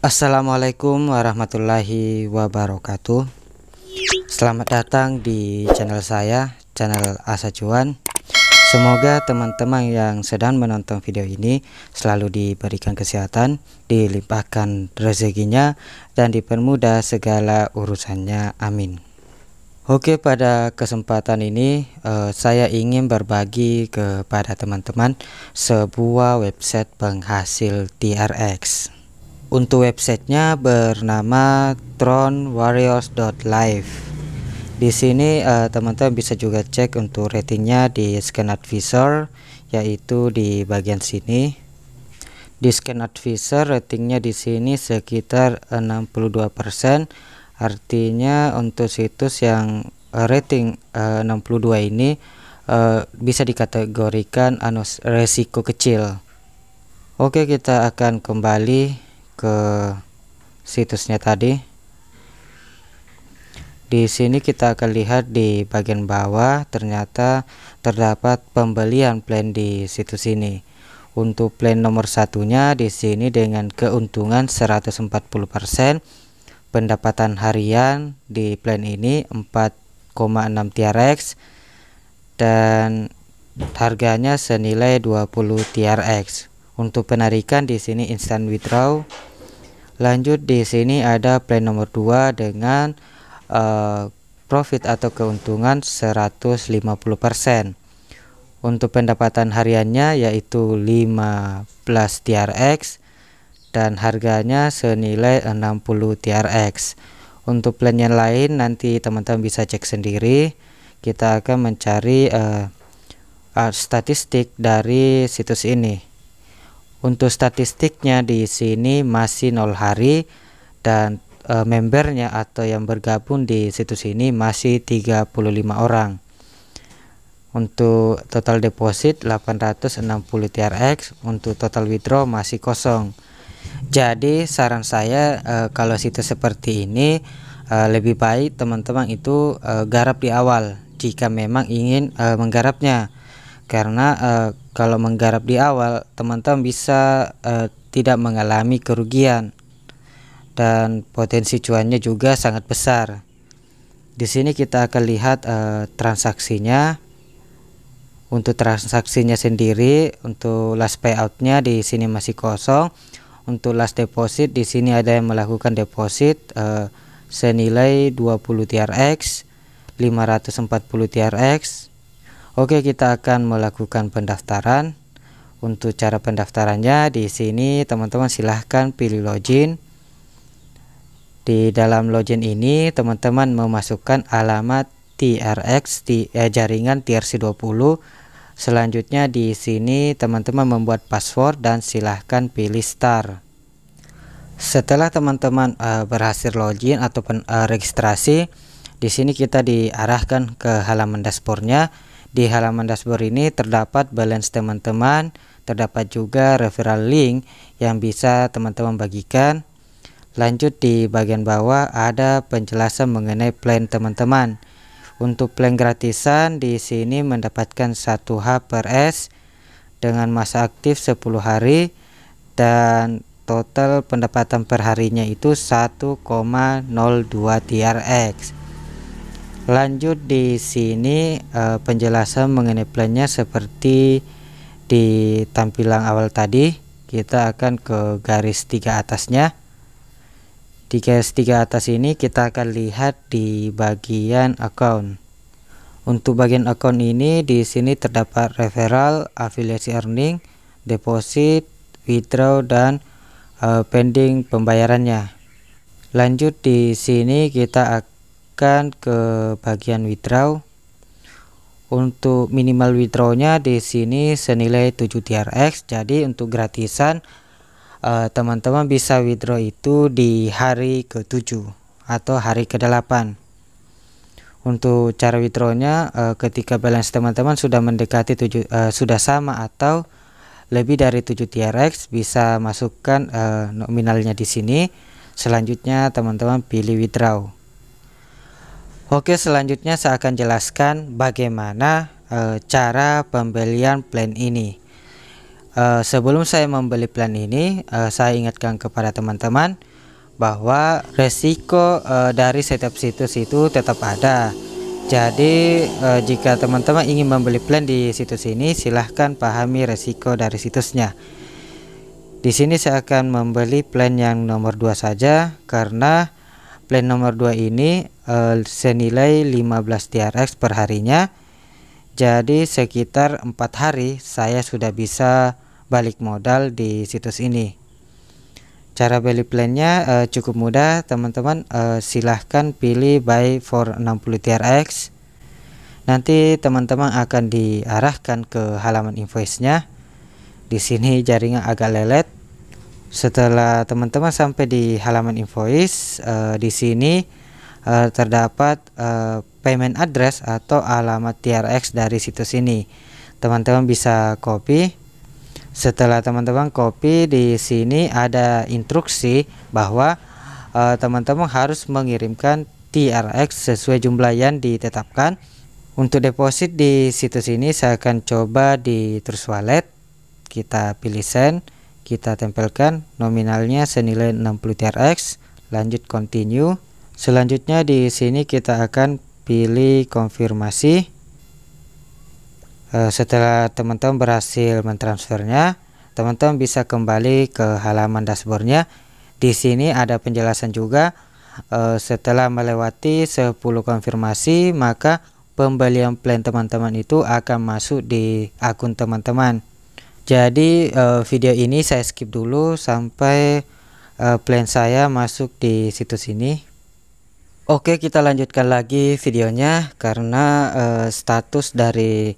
Assalamualaikum warahmatullahi wabarakatuh Selamat datang di channel saya, channel Asa Cuan Semoga teman-teman yang sedang menonton video ini selalu diberikan kesehatan, dilimpahkan rezekinya, dan dipermudah segala urusannya. Amin. Oke, pada kesempatan ini eh, saya ingin berbagi kepada teman-teman sebuah website penghasil TRX. Untuk websitenya bernama tronwarriors.live. Di sini eh, teman-teman uh, bisa juga cek untuk ratingnya di Scan Advisor yaitu di bagian sini. Di Scan Advisor ratingnya di sini sekitar 62%. Artinya untuk situs yang eh, rating eh, uh, 62 ini uh, bisa dikategorikan anus resiko kecil. Oke, kita akan kembali ke situsnya tadi di sini kita akan lihat di bagian bawah ternyata terdapat pembelian plan di situs ini. Untuk plan nomor satunya di sini dengan keuntungan 140%, pendapatan harian di plan ini 4,6 TRX dan harganya senilai 20 TRX. Untuk penarikan di sini instant withdraw Lanjut di sini ada plan nomor 2 dengan uh, profit atau keuntungan 150%. Untuk pendapatan hariannya yaitu 15 TRX dan harganya senilai 60 TRX. Untuk plan yang lain nanti teman-teman bisa cek sendiri. Kita akan mencari uh, uh, statistik dari situs ini. Untuk statistiknya di sini masih nol hari dan e, membernya atau yang bergabung di situs ini masih 35 orang. Untuk total deposit 860 TRX, untuk total withdraw masih kosong. Jadi saran saya e, kalau situs seperti ini e, lebih baik teman-teman itu e, garap di awal jika memang ingin e, menggarapnya. Karena e, kalau menggarap di awal teman-teman bisa uh, tidak mengalami kerugian dan potensi cuannya juga sangat besar. Di sini kita akan lihat uh, transaksinya. Untuk transaksinya sendiri, untuk last payoutnya di sini masih kosong. Untuk last deposit di sini ada yang melakukan deposit uh, senilai 20 TRX, 540 TRX, Oke, kita akan melakukan pendaftaran. Untuk cara pendaftarannya di sini teman-teman silahkan pilih login. Di dalam login ini teman-teman memasukkan alamat TRX di eh, jaringan TRC20. Selanjutnya di sini teman-teman membuat password dan silahkan pilih start. Setelah teman-teman uh, berhasil login ataupun uh, registrasi, di sini kita diarahkan ke halaman dashboardnya. Di halaman dashboard ini terdapat balance teman-teman, terdapat juga referral link yang bisa teman-teman bagikan. Lanjut di bagian bawah ada penjelasan mengenai plan teman-teman. Untuk plan gratisan di sini mendapatkan 1H per S dengan masa aktif 10 hari dan total pendapatan per harinya itu 1,02 TRX. Lanjut di sini e, penjelasan mengenai plannya seperti di tampilan awal tadi, kita akan ke garis tiga atasnya. Di garis tiga atas ini kita akan lihat di bagian account. Untuk bagian account ini di sini terdapat referral, afiliasi earning, deposit, withdraw dan e, pending pembayarannya. Lanjut di sini kita akan ke bagian withdraw untuk minimal withdrawnya di sini senilai 7 TRX jadi untuk gratisan eh, teman-teman bisa withdraw itu di hari ke-7 atau hari ke-8 untuk cara withdrawnya eh, ketika balance teman-teman sudah mendekati 7 eh, sudah sama atau lebih dari 7 TRX bisa masukkan nominalnya di sini selanjutnya teman-teman pilih withdraw Oke, selanjutnya saya akan jelaskan bagaimana e, cara pembelian plan ini. E, sebelum saya membeli plan ini, e, saya ingatkan kepada teman-teman bahwa resiko e, dari setiap situs itu tetap ada. Jadi, e, jika teman-teman ingin membeli plan di situs ini, silahkan pahami resiko dari situsnya. Di sini saya akan membeli plan yang nomor 2 saja karena plan nomor 2 ini uh, senilai 15 TRX per harinya jadi sekitar empat hari saya sudah bisa balik modal di situs ini cara beli plannya uh, cukup mudah teman-teman uh, silahkan pilih buy for 60 TRX nanti teman-teman akan diarahkan ke halaman invoice nya di sini jaringan agak lelet setelah teman-teman sampai di halaman invoice, uh, di sini uh, terdapat uh, payment address atau alamat TRX dari situs ini. Teman-teman bisa copy. Setelah teman-teman copy di sini ada instruksi bahwa teman-teman uh, harus mengirimkan TRX sesuai jumlah yang ditetapkan. Untuk deposit di situs ini saya akan coba di terus Wallet. Kita pilih send kita tempelkan nominalnya senilai 60 TRX, lanjut continue. Selanjutnya di sini kita akan pilih konfirmasi. Eh, setelah teman-teman berhasil mentransfernya, teman-teman bisa kembali ke halaman dashboardnya. Di sini ada penjelasan juga eh, setelah melewati 10 konfirmasi maka pembelian plan teman-teman itu akan masuk di akun teman-teman jadi uh, video ini saya skip dulu sampai uh, plan saya masuk di situs ini. Oke, kita lanjutkan lagi videonya karena uh, status dari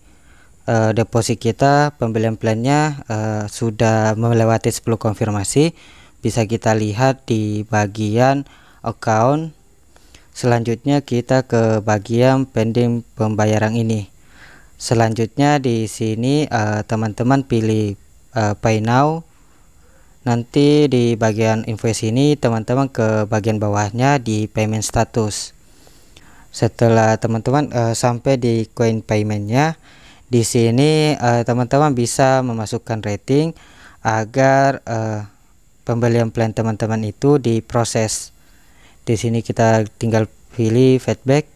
uh, deposit kita pembelian plannya uh, sudah melewati 10 konfirmasi. Bisa kita lihat di bagian account. Selanjutnya kita ke bagian pending pembayaran ini. Selanjutnya di sini eh, teman-teman uh, pilih uh, eh, Pay Now. Nanti di bagian invoice ini teman-teman ke bagian bawahnya di payment status. Setelah teman-teman uh, sampai di coin paymentnya, di sini teman-teman uh, bisa memasukkan rating agar uh, pembelian plan teman-teman itu diproses. Di sini kita tinggal pilih feedback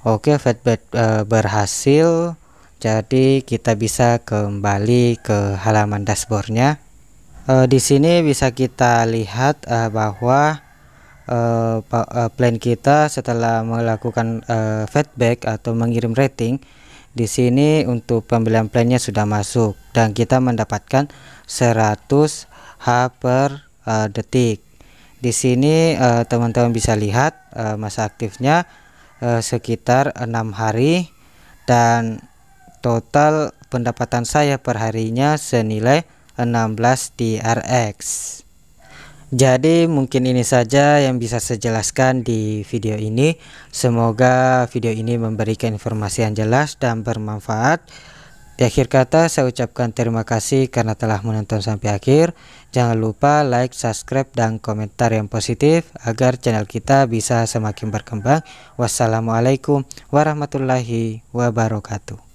Oke Fatbed eh, berhasil jadi kita bisa kembali ke halaman dashboardnya eh, di sini bisa kita lihat eh, bahwa plan kita setelah melakukan feedback atau mengirim rating di sini untuk pembelian plannya sudah masuk dan kita mendapatkan 100 H per detik. Di sini teman-teman bisa lihat masa aktifnya eh, sekitar enam hari dan total pendapatan saya perharinya senilai 16 TRX jadi mungkin ini saja yang bisa saya jelaskan di video ini semoga video ini memberikan informasi yang jelas dan bermanfaat di akhir kata, saya ucapkan terima kasih karena telah menonton sampai akhir. Jangan lupa like, subscribe, dan komentar yang positif agar channel kita bisa semakin berkembang. Wassalamualaikum warahmatullahi wabarakatuh.